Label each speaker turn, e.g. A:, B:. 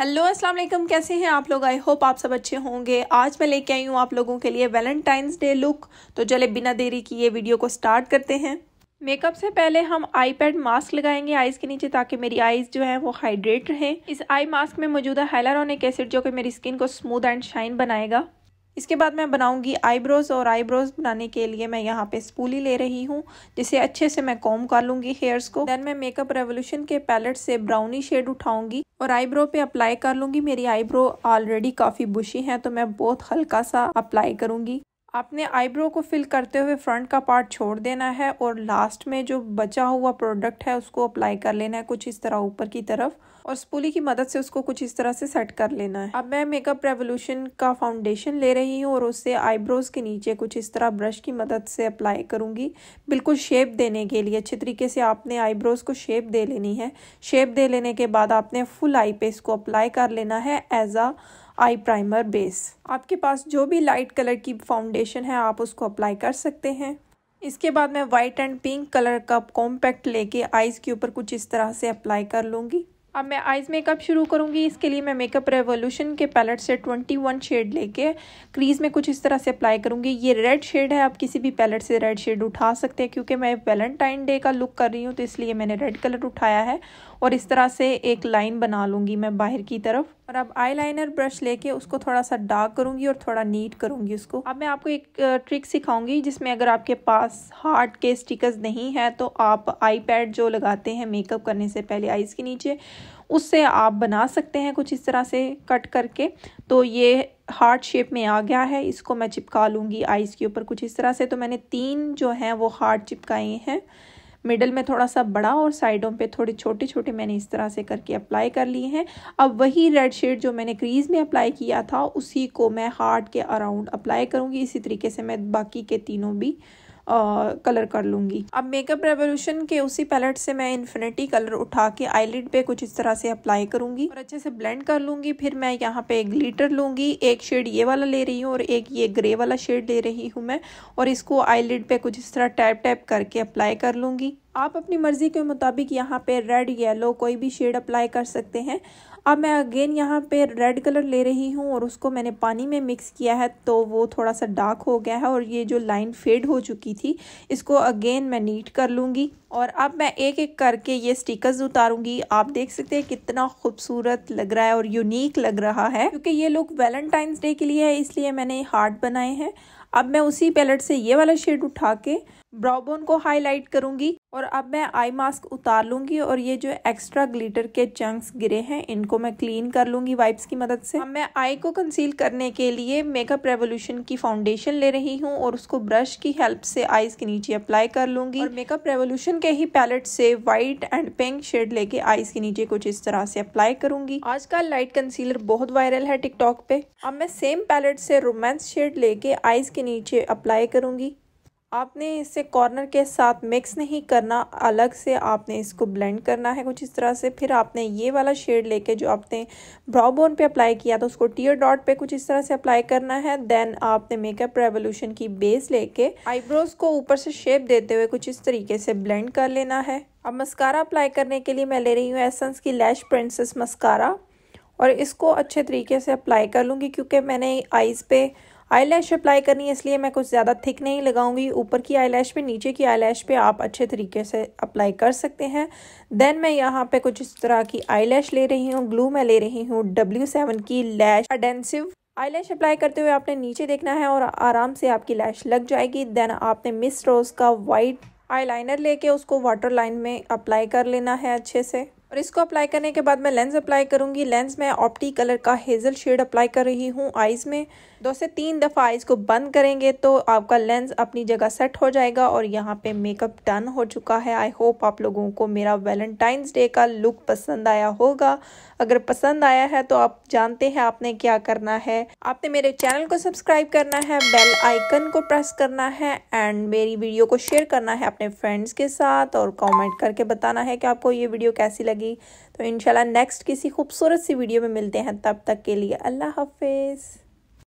A: hello अस्सलाम वालेकुम कैसे हैं आप लोग आई होप आप सब अच्छे होंगे आज मैं लेके आई हूँ आप लोगों के लिए वैलेंटाइंस डे लुक तो चले बिना देरी की ये वीडियो को स्टार्ट करते हैं मेकअप से पहले हम आई पैड मास्क लगाएंगे आईज़ के नीचे ताकि मेरी आईज़ जो है वो हाइड्रेट रहें इस आई मास्क में मौजूदा हाइलारोनिक एसिड जो कि मेरी स्किन को स्मूथ एंड शाइन बनाएगा इसके बाद मैं बनाऊंगी आईब्रोज़ और आईब्रोज़ बनाने के लिए मैं यहाँ पे स्पूली ले रही हूँ जिसे अच्छे से मैं कॉम कर लूंगी हेयर्स को देन मैं मेकअप रेवोल्यूशन के पैलेट से ब्राउनी शेड उठाऊंगी और आईब्रो पे अप्लाई कर लूंगी मेरी आईब्रो ऑलरेडी काफ़ी बुशी है तो मैं बहुत हल्का सा अप्लाई करूंगी आपने आईब्रो को फिल करते हुए फ्रंट का पार्ट छोड़ देना है और लास्ट में जो बचा हुआ प्रोडक्ट है उसको अप्लाई कर लेना है कुछ इस तरह ऊपर की तरफ और स्पूली की मदद से उसको कुछ इस तरह से सेट कर लेना है अब मैं मेकअप रेवोल्यूशन का फाउंडेशन ले रही हूँ और उससे आईब्रोज़ के नीचे कुछ इस तरह ब्रश की मदद से अप्लाई करूंगी बिल्कुल शेप देने के लिए अच्छे तरीके से आपने आईब्रोज़ को शेप दे लेनी है शेप दे लेने के बाद आपने फुल आई पे इसको अप्लाई कर लेना है as a eye primer base आपके पास जो भी लाइट कलर की फाउंडेशन है आप उसको अप्लाई कर सकते हैं इसके बाद मैं वाइट एंड पिंक कलर का कॉम्पैक्ट लेके आईज के ऊपर कुछ इस तरह से अप्लाई कर लूँगी अब मैं आइज़ मेकअप शुरू करूँगी इसके लिए मैं मेकअप रेवोल्यूशन के पैलेट से ट्वेंटी वन शेड लेके क्रीज़ में कुछ इस तरह से अप्लाई करूँगी ये रेड शेड है आप किसी भी पैलेट से रेड शेड उठा सकते हैं क्योंकि मैं वैलेंटाइन डे का लुक कर रही हूँ तो इसलिए मैंने रेड कलर उठाया है और इस तरह से एक लाइन बना लूँगी मैं बाहर की तरफ और अब आई ब्रश लेके उसको थोड़ा सा डार्क करूँगी और थोड़ा नीट करूँगी उसको अब मैं आपको एक ट्रिक सिखाऊंगी जिसमें अगर आपके पास हार्ट के स्टिकर्स नहीं है तो आप आई जो लगाते हैं मेकअप करने से पहले आइज़ के नीचे उससे आप बना सकते हैं कुछ इस तरह से कट करके तो ये हार्ट शेप में आ गया है इसको मैं चिपका लूँगी आइस के ऊपर कुछ इस तरह से तो मैंने तीन जो हैं वो हार्ट चिपकाए हैं मिडल में थोड़ा सा बड़ा और साइडों पे थोड़े छोटे छोटे मैंने इस तरह से करके अप्लाई कर लिए हैं अब वही रेड शेड जो मैंने क्रीज़ में अप्लाई किया था उसी को मैं हार्ट के अराउंड अप्लाई करूँगी इसी तरीके से मैं बाकी के तीनों भी कलर कर लूंगी अब मेकअप रेवोल्यूशन के उसी पैलेट से मैं इन्फिनिटी कलर उठा के आईलिड पे कुछ इस तरह से अप्लाई करूंगी और अच्छे से ब्लेंड कर लूंगी फिर मैं यहाँ पे ग्लिटर लूंगी एक शेड ये वाला ले रही हूँ और एक ये ग्रे वाला शेड ले रही हूँ मैं और इसको आईलिड पे कुछ इस तरह टैप टैप करके अप्लाई कर लूंगी आप अपनी मर्ज़ी के मुताबिक यहाँ पे रेड येलो कोई भी शेड अप्लाई कर सकते हैं अब मैं अगेन यहाँ पे रेड कलर ले रही हूँ और उसको मैंने पानी में मिक्स किया है तो वो थोड़ा सा डार्क हो गया है और ये जो लाइन फेड हो चुकी थी इसको अगेन मैं नीट कर लूँगी और अब मैं एक एक करके ये स्टिकर्स उतारूंगी आप देख सकते हैं कितना खूबसूरत लग रहा है और यूनिक लग रहा है क्योंकि ये लोग वैलेंटाइंस डे के लिए है इसलिए मैंने हार्ट बनाए हैं अब मैं उसी पैलेट से ये वाला शेड उठा के ब्राउबोन को हाईलाइट करूंगी और अब मैं आई मास्क उतार लूंगी और ये जो एक्स्ट्रा ग्लिटर के चंक्स गिरे हैं इनको मैं क्लीन कर लूंगी वाइप्स की मदद से अब मैं आई को कंसील करने के लिए मेकअप रेवोल्यूशन की फाउंडेशन ले रही हूँ और उसको ब्रश की हेल्प से आईज के नीचे अप्लाई कर लूंगी और मेकअप रेवोल्यूशन के ही पैलेट से व्हाइट एंड पिंक शेड लेके आईज के नीचे कुछ इस तरह से अप्लाई करूंगी आजकल लाइट कंसीलर बहुत वायरल है टिकटॉक पे अब मैं सेम पैलेट से रोमांस शेड लेके आईज के नीचे अप्लाई करूंगी आपने इसे कॉर्नर के साथ मिक्स नहीं करना अलग से आपने इसको ब्लेंड करना है कुछ इस तरह से फिर आपने ये वाला शेड लेके जो आपने ब्राउ बोन पे अप्लाई किया था उसको टीयर डॉट पे कुछ इस तरह से अप्लाई करना है देन आपने मेकअप रेवोल्यूशन की बेस लेके आईब्रोज को ऊपर से शेप देते हुए कुछ इस तरीके से ब्लेंड कर लेना है अब मस्कारा अप्लाई करने के लिए मैं ले रही हूँ एसेंस की लैश प्रिंसेस मस्कारा और इसको अच्छे तरीके से अप्लाई कर लूँगी क्योंकि मैंने आइज़ पे आईलैश अप्लाई करनी है इसलिए मैं कुछ ज़्यादा थिक नहीं लगाऊंगी ऊपर की आईलैश पे नीचे की आईलैश पे आप अच्छे तरीके से अप्लाई कर सकते हैं देन मैं यहाँ पे कुछ इस तरह की आईलैश ले रही हूँ ग्लू मैं ले रही हूँ डब्ल्यू सेवन की लैश अडेंसिव आईलैश अप्लाई करते हुए आपने नीचे देखना है और आराम से आपकी लैश लग जाएगी देन आपने मिस रोज़ का वाइट लाइनर लेके उसको वाटर लाइन में अप्लाई कर लेना है अच्छे से और इसको अप्लाई करने के बाद मैं लेंस अप्लाई करूंगी लेंस में ऑप्टी कलर का हेज़ल शेड अप्लाई कर रही हूँ आईज में दो से तीन दफ़ा आईज को बंद करेंगे तो आपका लेंस अपनी जगह सेट हो जाएगा और यहाँ पे मेकअप डन हो चुका है आई होप आप लोगों को मेरा वैलेंटाइंस डे का लुक पसंद आया होगा अगर पसंद आया है तो आप जानते हैं आपने क्या करना है आपने मेरे चैनल को सब्सक्राइब करना है बेल आइकन को प्रेस करना है एंड मेरी वीडियो को शेयर करना है अपने फ्रेंड्स के साथ और कॉमेंट करके बताना है कि आपको ये वीडियो कैसी लगी करूँगी तो इनशाला नेक्स्ट किसी खूबसूरत सी वीडियो में मिलते हैं तब तक के लिए अल्लाह हाफिज़